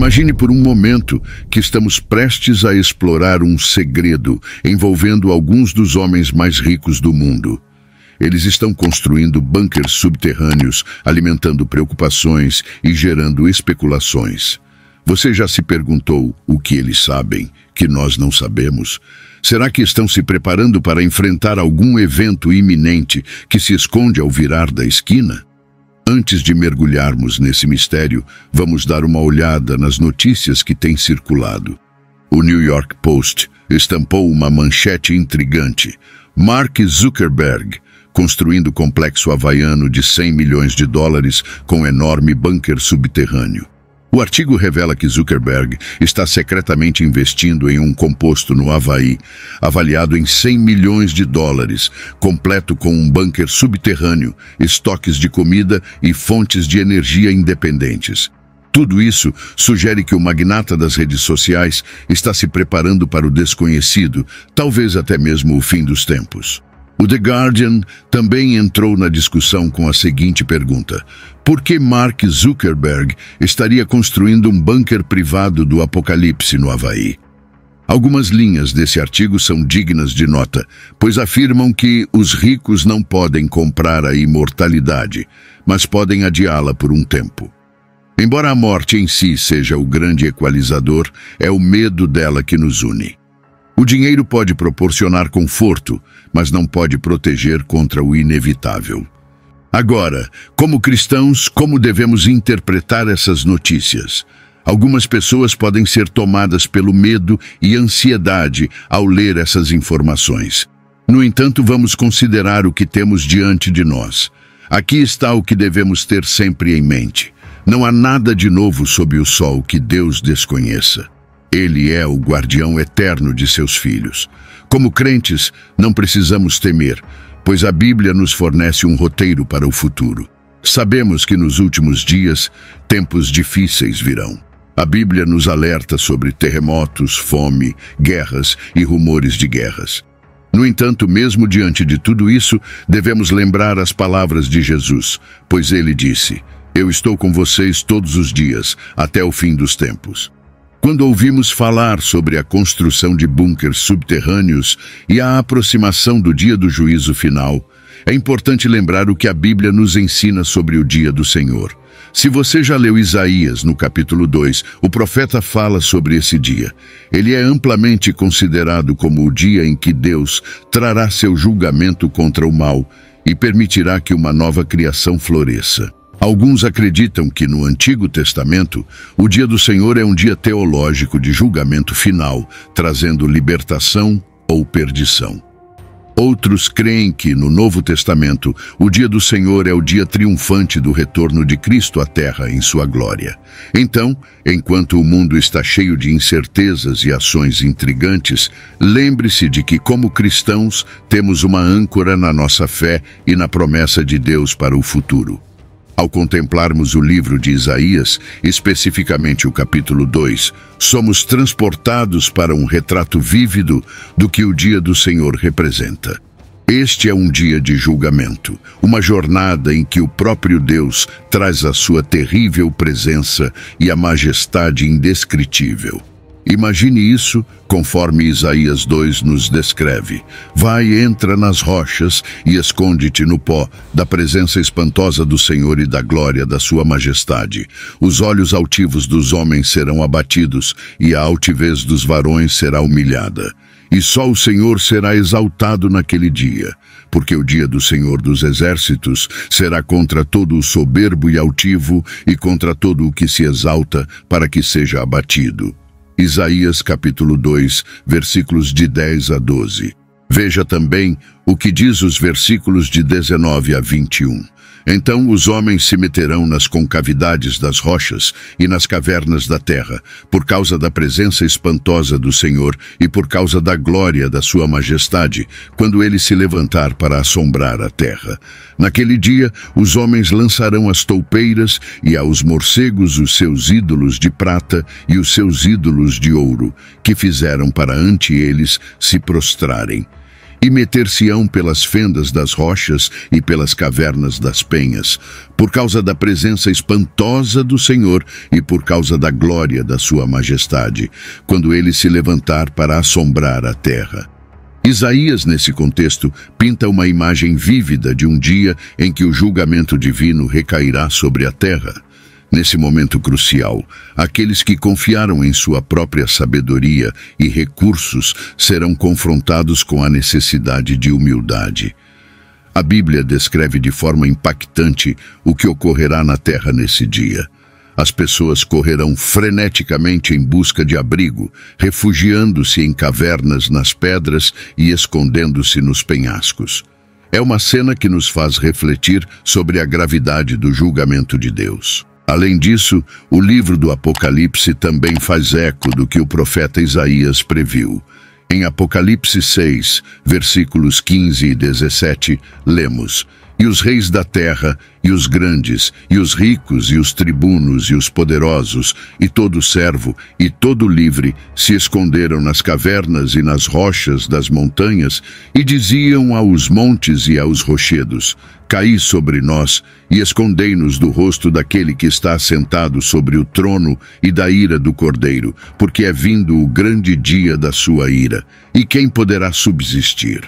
Imagine por um momento que estamos prestes a explorar um segredo envolvendo alguns dos homens mais ricos do mundo. Eles estão construindo bunkers subterrâneos, alimentando preocupações e gerando especulações. Você já se perguntou o que eles sabem, que nós não sabemos? Será que estão se preparando para enfrentar algum evento iminente que se esconde ao virar da esquina? Antes de mergulharmos nesse mistério, vamos dar uma olhada nas notícias que têm circulado. O New York Post estampou uma manchete intrigante. Mark Zuckerberg, construindo complexo havaiano de 100 milhões de dólares com enorme bunker subterrâneo. O artigo revela que Zuckerberg está secretamente investindo em um composto no Havaí, avaliado em 100 milhões de dólares, completo com um bunker subterrâneo, estoques de comida e fontes de energia independentes. Tudo isso sugere que o magnata das redes sociais está se preparando para o desconhecido, talvez até mesmo o fim dos tempos. O The Guardian também entrou na discussão com a seguinte pergunta: por que Mark Zuckerberg estaria construindo um bunker privado do apocalipse no Havaí? Algumas linhas desse artigo são dignas de nota, pois afirmam que os ricos não podem comprar a imortalidade, mas podem adiá-la por um tempo. Embora a morte em si seja o grande equalizador, é o medo dela que nos une. O dinheiro pode proporcionar conforto, mas não pode proteger contra o inevitável. Agora, como cristãos, como devemos interpretar essas notícias? Algumas pessoas podem ser tomadas pelo medo e ansiedade ao ler essas informações. No entanto, vamos considerar o que temos diante de nós. Aqui está o que devemos ter sempre em mente. Não há nada de novo sob o sol que Deus desconheça. Ele é o guardião eterno de seus filhos. Como crentes, não precisamos temer, pois a Bíblia nos fornece um roteiro para o futuro. Sabemos que nos últimos dias, tempos difíceis virão. A Bíblia nos alerta sobre terremotos, fome, guerras e rumores de guerras. No entanto, mesmo diante de tudo isso, devemos lembrar as palavras de Jesus, pois ele disse: Eu estou com vocês todos os dias, até o fim dos tempos. Quando ouvimos falar sobre a construção de bunkers subterrâneos e a aproximação do dia do juízo final, é importante lembrar o que a Bíblia nos ensina sobre o dia do Senhor. Se você já leu Isaías, no capítulo 2, o profeta fala sobre esse dia. Ele é amplamente considerado como o dia em que Deus trará seu julgamento contra o mal e permitirá que uma nova criação floresça. Alguns acreditam que no Antigo Testamento, o dia do Senhor é um dia teológico de julgamento final, trazendo libertação ou perdição. Outros creem que, no Novo Testamento, o dia do Senhor é o dia triunfante do retorno de Cristo à Terra em sua glória. Então, enquanto o mundo está cheio de incertezas e ações intrigantes, lembre-se de que, como cristãos, temos uma âncora na nossa fé e na promessa de Deus para o futuro. Ao contemplarmos o livro de Isaías, especificamente o capítulo 2, somos transportados para um retrato vívido do que o dia do Senhor representa. Este é um dia de julgamento, uma jornada em que o próprio Deus traz a sua terrível presença e a majestade indescritível. Imagine isso conforme Isaías 2 nos descreve. Vai, entra nas rochas e esconde-te no pó, da presença espantosa do Senhor e da glória da sua majestade. Os olhos altivos dos homens serão abatidos e a altivez dos varões será humilhada. E só o Senhor será exaltado naquele dia, porque o dia do Senhor dos Exércitos será contra todo o soberbo e altivo e contra todo o que se exalta para que seja abatido. Isaías capítulo 2, versículos de 10 a 12. Veja também o que diz os versículos de 19 a 21. Então os homens se meterão nas concavidades das rochas e nas cavernas da terra, por causa da presença espantosa do Senhor e por causa da glória da sua majestade, quando ele se levantar para assombrar a terra. Naquele dia, os homens lançarão as toupeiras e aos morcegos os seus ídolos de prata e os seus ídolos de ouro, que fizeram para ante eles se prostrarem e meter-se-ão pelas fendas das rochas e pelas cavernas das penhas, por causa da presença espantosa do Senhor e por causa da glória da sua majestade, quando ele se levantar para assombrar a terra. Isaías, nesse contexto, pinta uma imagem vívida de um dia em que o julgamento divino recairá sobre a terra. Nesse momento crucial, aqueles que confiaram em sua própria sabedoria e recursos serão confrontados com a necessidade de humildade. A Bíblia descreve de forma impactante o que ocorrerá na terra nesse dia. As pessoas correrão freneticamente em busca de abrigo, refugiando-se em cavernas nas pedras e escondendo-se nos penhascos. É uma cena que nos faz refletir sobre a gravidade do julgamento de Deus. Além disso, o livro do Apocalipse também faz eco do que o profeta Isaías previu. Em Apocalipse 6, versículos 15 e 17, lemos: E os reis da terra, e os grandes, e os ricos, e os tribunos, e os poderosos, e todo servo, e todo livre, se esconderam nas cavernas e nas rochas das montanhas, e diziam aos montes e aos rochedos: Caí sobre nós e escondei-nos do rosto daquele que está sentado sobre o trono e da ira do cordeiro, porque é vindo o grande dia da sua ira. E quem poderá subsistir?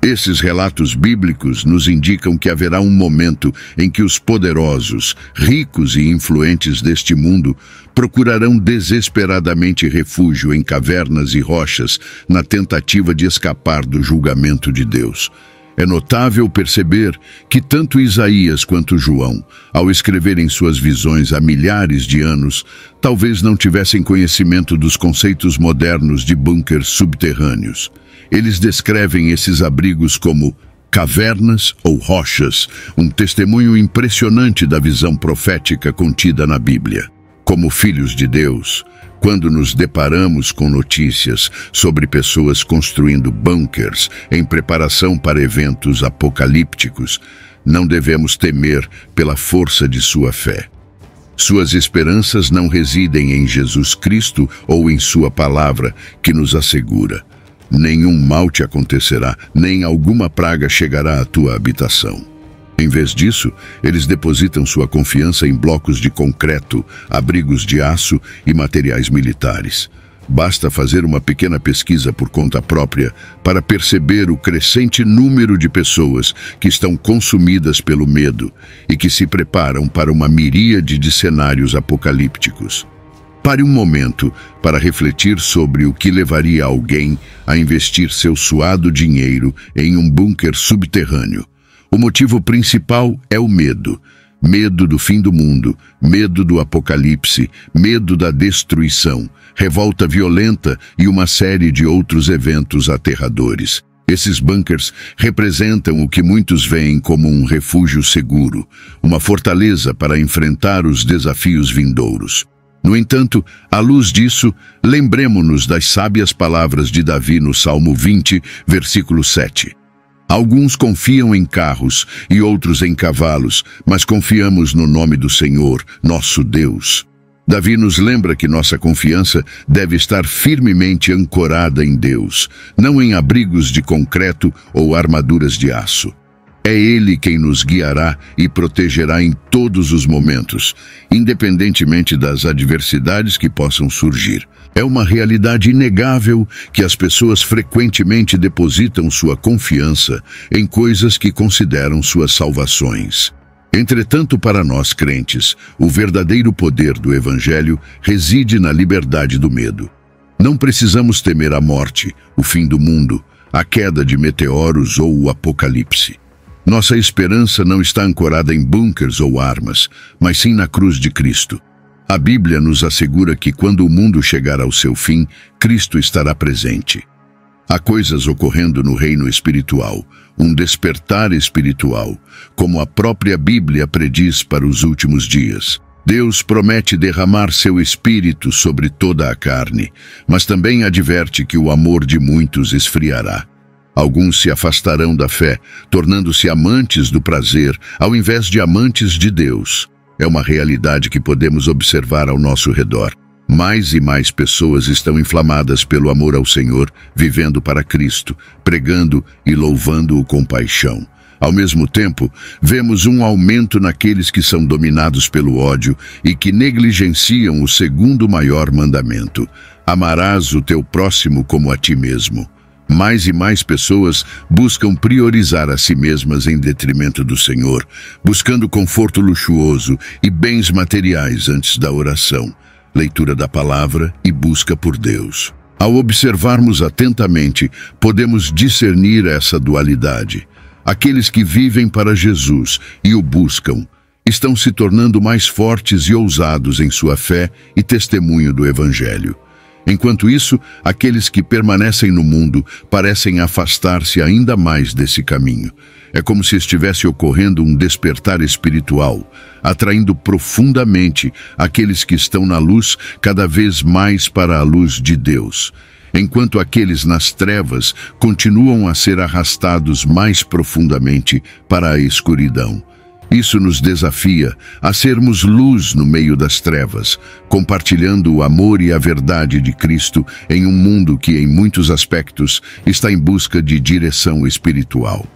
Esses relatos bíblicos nos indicam que haverá um momento em que os poderosos, ricos e influentes deste mundo procurarão desesperadamente refúgio em cavernas e rochas na tentativa de escapar do julgamento de Deus. É notável perceber que tanto Isaías quanto João, ao escreverem suas visões há milhares de anos, talvez não tivessem conhecimento dos conceitos modernos de bunkers subterrâneos. Eles descrevem esses abrigos como cavernas ou rochas, um testemunho impressionante da visão profética contida na Bíblia. Como filhos de Deus, quando nos deparamos com notícias sobre pessoas construindo bunkers em preparação para eventos apocalípticos, não devemos temer pela força de sua fé. Suas esperanças não residem em Jesus Cristo ou em Sua palavra, que nos assegura: nenhum mal te acontecerá, nem alguma praga chegará à tua habitação. Em vez disso, eles depositam sua confiança em blocos de concreto, abrigos de aço e materiais militares. Basta fazer uma pequena pesquisa por conta própria para perceber o crescente número de pessoas que estão consumidas pelo medo e que se preparam para uma miríade de cenários apocalípticos. Pare um momento para refletir sobre o que levaria alguém a investir seu suado dinheiro em um bunker subterrâneo o motivo principal é o medo. Medo do fim do mundo, medo do apocalipse, medo da destruição, revolta violenta e uma série de outros eventos aterradores. Esses bunkers representam o que muitos veem como um refúgio seguro, uma fortaleza para enfrentar os desafios vindouros. No entanto, à luz disso, lembremos-nos das sábias palavras de Davi no Salmo 20, versículo 7. Alguns confiam em carros e outros em cavalos, mas confiamos no nome do Senhor, nosso Deus. Davi nos lembra que nossa confiança deve estar firmemente ancorada em Deus, não em abrigos de concreto ou armaduras de aço. É Ele quem nos guiará e protegerá em todos os momentos, independentemente das adversidades que possam surgir. É uma realidade inegável que as pessoas frequentemente depositam sua confiança em coisas que consideram suas salvações. Entretanto, para nós crentes, o verdadeiro poder do Evangelho reside na liberdade do medo. Não precisamos temer a morte, o fim do mundo, a queda de meteoros ou o apocalipse. Nossa esperança não está ancorada em bunkers ou armas, mas sim na cruz de Cristo. A Bíblia nos assegura que quando o mundo chegar ao seu fim, Cristo estará presente. Há coisas ocorrendo no reino espiritual, um despertar espiritual, como a própria Bíblia prediz para os últimos dias. Deus promete derramar seu espírito sobre toda a carne, mas também adverte que o amor de muitos esfriará. Alguns se afastarão da fé, tornando-se amantes do prazer, ao invés de amantes de Deus. É uma realidade que podemos observar ao nosso redor. Mais e mais pessoas estão inflamadas pelo amor ao Senhor, vivendo para Cristo, pregando e louvando-o com paixão. Ao mesmo tempo, vemos um aumento naqueles que são dominados pelo ódio e que negligenciam o segundo maior mandamento: amarás o teu próximo como a ti mesmo. Mais e mais pessoas buscam priorizar a si mesmas em detrimento do Senhor, buscando conforto luxuoso e bens materiais antes da oração, leitura da palavra e busca por Deus. Ao observarmos atentamente, podemos discernir essa dualidade. Aqueles que vivem para Jesus e o buscam estão se tornando mais fortes e ousados em sua fé e testemunho do Evangelho. Enquanto isso, aqueles que permanecem no mundo parecem afastar-se ainda mais desse caminho. É como se estivesse ocorrendo um despertar espiritual, atraindo profundamente aqueles que estão na luz cada vez mais para a luz de Deus, enquanto aqueles nas trevas continuam a ser arrastados mais profundamente para a escuridão. Isso nos desafia a sermos luz no meio das trevas, compartilhando o amor e a verdade de Cristo em um mundo que, em muitos aspectos, está em busca de direção espiritual.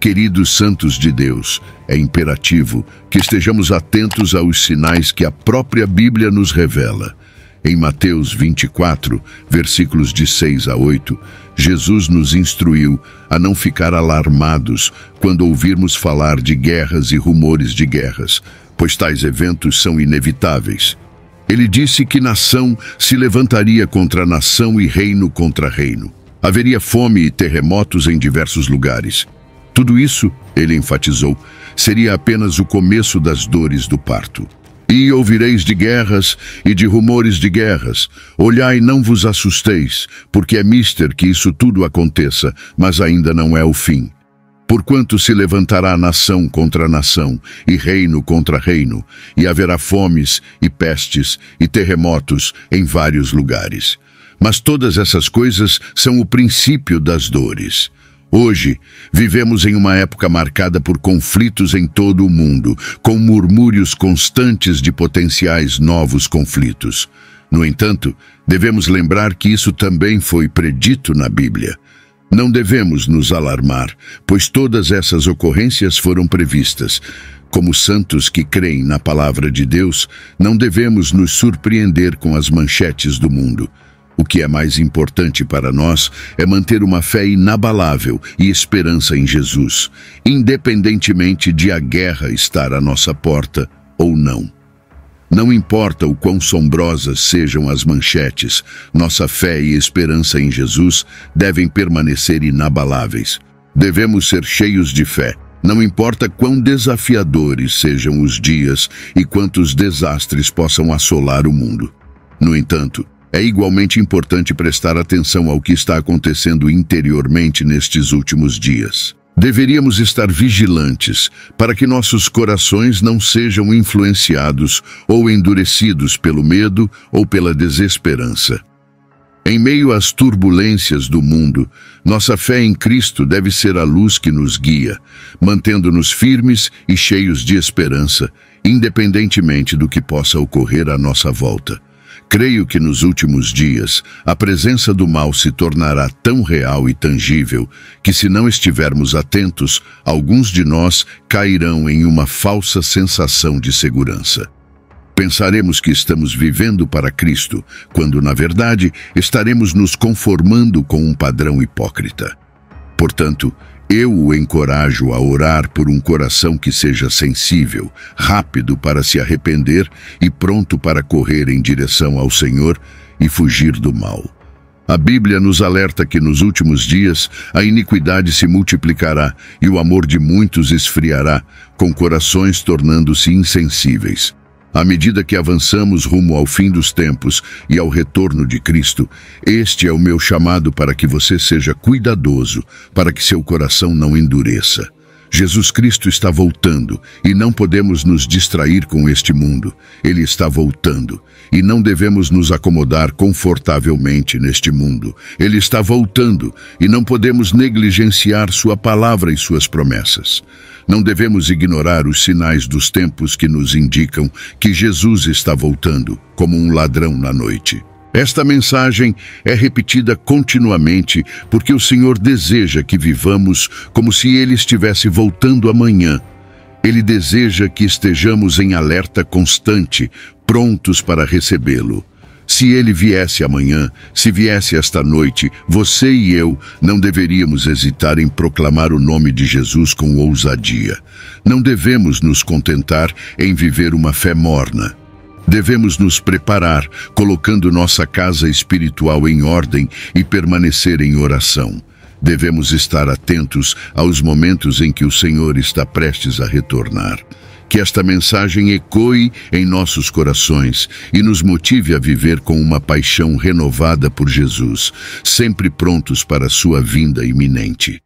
Queridos santos de Deus, é imperativo que estejamos atentos aos sinais que a própria Bíblia nos revela. Em Mateus 24, versículos de 6 a 8, Jesus nos instruiu a não ficar alarmados quando ouvirmos falar de guerras e rumores de guerras, pois tais eventos são inevitáveis. Ele disse que nação se levantaria contra nação e reino contra reino. Haveria fome e terremotos em diversos lugares. Tudo isso, ele enfatizou, seria apenas o começo das dores do parto. E ouvireis de guerras e de rumores de guerras. Olhai, não vos assusteis, porque é mister que isso tudo aconteça, mas ainda não é o fim. Porquanto se levantará nação contra nação, e reino contra reino, e haverá fomes, e pestes, e terremotos em vários lugares. Mas todas essas coisas são o princípio das dores. Hoje, vivemos em uma época marcada por conflitos em todo o mundo, com murmúrios constantes de potenciais novos conflitos. No entanto, devemos lembrar que isso também foi predito na Bíblia. Não devemos nos alarmar, pois todas essas ocorrências foram previstas. Como santos que creem na palavra de Deus, não devemos nos surpreender com as manchetes do mundo. O que é mais importante para nós é manter uma fé inabalável e esperança em Jesus, independentemente de a guerra estar à nossa porta ou não. Não importa o quão sombrosas sejam as manchetes, nossa fé e esperança em Jesus devem permanecer inabaláveis. Devemos ser cheios de fé, não importa quão desafiadores sejam os dias e quantos desastres possam assolar o mundo. No entanto, é igualmente importante prestar atenção ao que está acontecendo interiormente nestes últimos dias. Deveríamos estar vigilantes para que nossos corações não sejam influenciados ou endurecidos pelo medo ou pela desesperança. Em meio às turbulências do mundo, nossa fé em Cristo deve ser a luz que nos guia, mantendo-nos firmes e cheios de esperança, independentemente do que possa ocorrer à nossa volta. Creio que nos últimos dias a presença do mal se tornará tão real e tangível que, se não estivermos atentos, alguns de nós cairão em uma falsa sensação de segurança. Pensaremos que estamos vivendo para Cristo, quando, na verdade, estaremos nos conformando com um padrão hipócrita. Portanto, eu o encorajo a orar por um coração que seja sensível, rápido para se arrepender e pronto para correr em direção ao Senhor e fugir do mal. A Bíblia nos alerta que nos últimos dias a iniquidade se multiplicará e o amor de muitos esfriará, com corações tornando-se insensíveis. À medida que avançamos rumo ao fim dos tempos e ao retorno de Cristo, este é o meu chamado para que você seja cuidadoso, para que seu coração não endureça. Jesus Cristo está voltando e não podemos nos distrair com este mundo. Ele está voltando e não devemos nos acomodar confortavelmente neste mundo. Ele está voltando e não podemos negligenciar sua palavra e suas promessas. Não devemos ignorar os sinais dos tempos que nos indicam que Jesus está voltando como um ladrão na noite. Esta mensagem é repetida continuamente porque o Senhor deseja que vivamos como se Ele estivesse voltando amanhã. Ele deseja que estejamos em alerta constante, prontos para recebê-lo. Se ele viesse amanhã, se viesse esta noite, você e eu não deveríamos hesitar em proclamar o nome de Jesus com ousadia. Não devemos nos contentar em viver uma fé morna. Devemos nos preparar, colocando nossa casa espiritual em ordem e permanecer em oração. Devemos estar atentos aos momentos em que o Senhor está prestes a retornar. Que esta mensagem ecoe em nossos corações e nos motive a viver com uma paixão renovada por Jesus, sempre prontos para sua vinda iminente.